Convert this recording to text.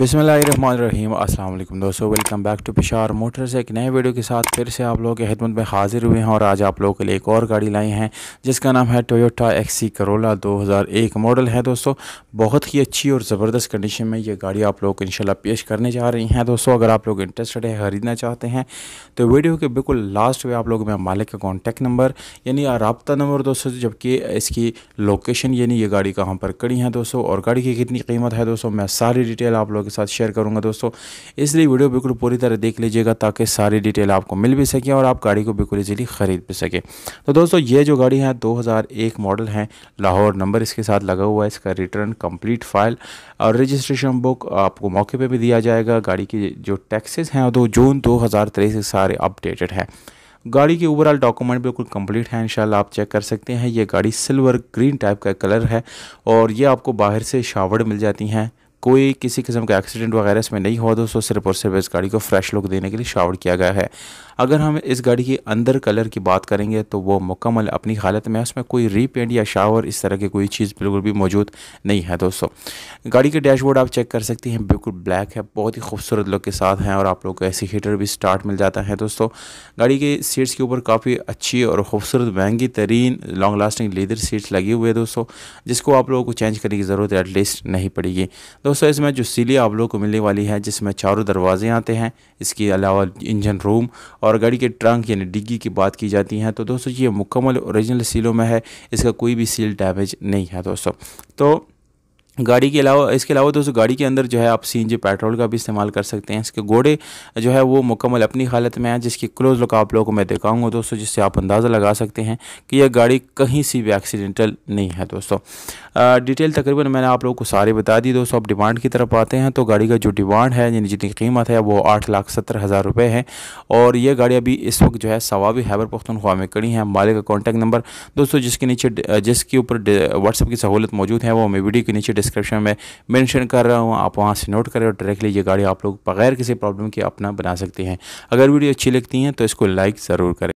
अस्सलाम वालेकुम दोस्तों welcome back to Pishar Motors एक नए वीडियो के साथ फिर से आप लोगों की खिदमत में हाजिर हुए हैं और आज आप लोगों के लिए एक और गाड़ी लाई हैं जिसका नाम है टोयोटा एक्सी करोला 2001 मॉडल है दोस्तों बहुत ही अच्छी और ज़बरदस्त कंडीशन में ये गाड़ी आप लोग इन पेश करने जा रही हैं दोस्तों अगर आप लोग इंटरेस्टेड है ख़रीदना चाहते हैं तो वीडियो के बिल्कुल लास्ट में आप लोग मैं मालिक का कॉन्टैक्ट नंबर यानी रबता नंबर दोस्तों जबकि इसकी लोकेशन यानी ये गाड़ी कहाँ पर कड़ी है दोस्तों और गाड़ी की कितनी कीमत है दोस्तों मैं सारी डिटेल आप लोग के साथ शेयर करूँगा दोस्तों इसलिए वीडियो बिल्कुल पूरी तरह देख लीजिएगा ताकि सारी डिटेल आपको मिल भी सके और आप गाड़ी को बिल्कुल ईजिली ख़रीद भी सके तो दोस्तों ये जो गाड़ी है दो मॉडल है लाहौर नंबर इसके साथ लगा हुआ है इसका रिटर्न कम्प्लीट फाइल और रजिस्ट्रेशन बुक आपको मौके पर भी दिया जाएगा गाड़ी की जो टैक्सेस हैं दो जून दो से सारे अपडेटेड हैं गाड़ी के ओवरऑल डॉक्यूमेंट बिल्कुल कंप्लीट है इंशाल्लाह आप चेक कर सकते हैं ये गाड़ी सिल्वर ग्रीन टाइप का कलर है और ये आपको बाहर से शावर मिल जाती हैं कोई किसी किस्म का एक्सीडेंट वगैरह इसमें नहीं हुआ दोस्तों सिर्फ और सिर्फ इस गाड़ी को फ्रेश लुक देने के लिए शावर किया गया है अगर हम इस गाड़ी के अंदर कलर की बात करेंगे तो वो मुकम्मल अपनी हालत में है उसमें कोई रीपेंट या शावर इस तरह की कोई चीज़ बिल्कुल भी मौजूद नहीं है दोस्तों गाड़ी के डैशबोर्ड आप चेक कर सकती हैं बिल्कुल ब्लैक है बहुत ही खूबसूरत लुक के साथ हैं और आप लोग को ऐसी हीटर भी स्टार्ट मिल जाता है दोस्तों गाड़ी के सीट्स के ऊपर काफ़ी अच्छी और खूबसूरत महंगी तरीन लॉन्ग लास्टिंग लेदर सीट्स लगी हुई है दोस्तों जिसको आप लोगों को चेंज करने की ज़रूरत एटलीस्ट नहीं पड़ेगी दोस्तों दोस्तों इसमें जो सीली आप लोगों को मिलने वाली है जिसमें चारों दरवाजे आते हैं इसके अलावा इंजन रूम और गाड़ी के ट्रंक यानी डिग्गी की बात की जाती है तो दोस्तों ये मुकम्मल ओरिजिनल सीलों में है इसका कोई भी सील डैमेज नहीं है दोस्तों तो गाड़ी के अलावा इसके अलावा दोस्तों गाड़ी के अंदर जो है आप सी पेट्रोल का भी इस्तेमाल कर सकते हैं इसके घोड़े जो है वो मुकम्मल अपनी हालत में है जिसकी क्लोज लुक आप लोगों को मैं दिखाऊंगा दोस्तों जिससे आप अंदाज़ा लगा सकते हैं कि यह गाड़ी कहीं सी भी एक्सीडेंटल नहीं है दोस्तों डिटेल तकरीबन मैंने आप लोगों को सारी बता दी दोस्तों आप डिमांड की तरफ आते हैं तो गाड़ी का जो डिमांड है यानी जितनी कीमत है वो आठ लाख सत्तर हज़ार रुपये है और ये गाड़ी अभी इस वक्त जो है सवाबी हैबर पख्तनख्वा में कड़ी है मालिक का कॉन्टैक्ट नंबर दोस्तों जिसके नीचे जिसके ऊपर व्हाट्सअप की सहूलत मौजूद है वो मैं वीडियो के नीचे डिस्क्रिप्शन में मैंशन कर रहा हूँ आप वहाँ से नोट करें और डायरेक्टली ये गाड़ी आप लोग बगैर किसी प्रॉब्लम के अपना बना सकते हैं अगर वीडियो अच्छी लगती हैं तो इसको लाइक ज़रूर करें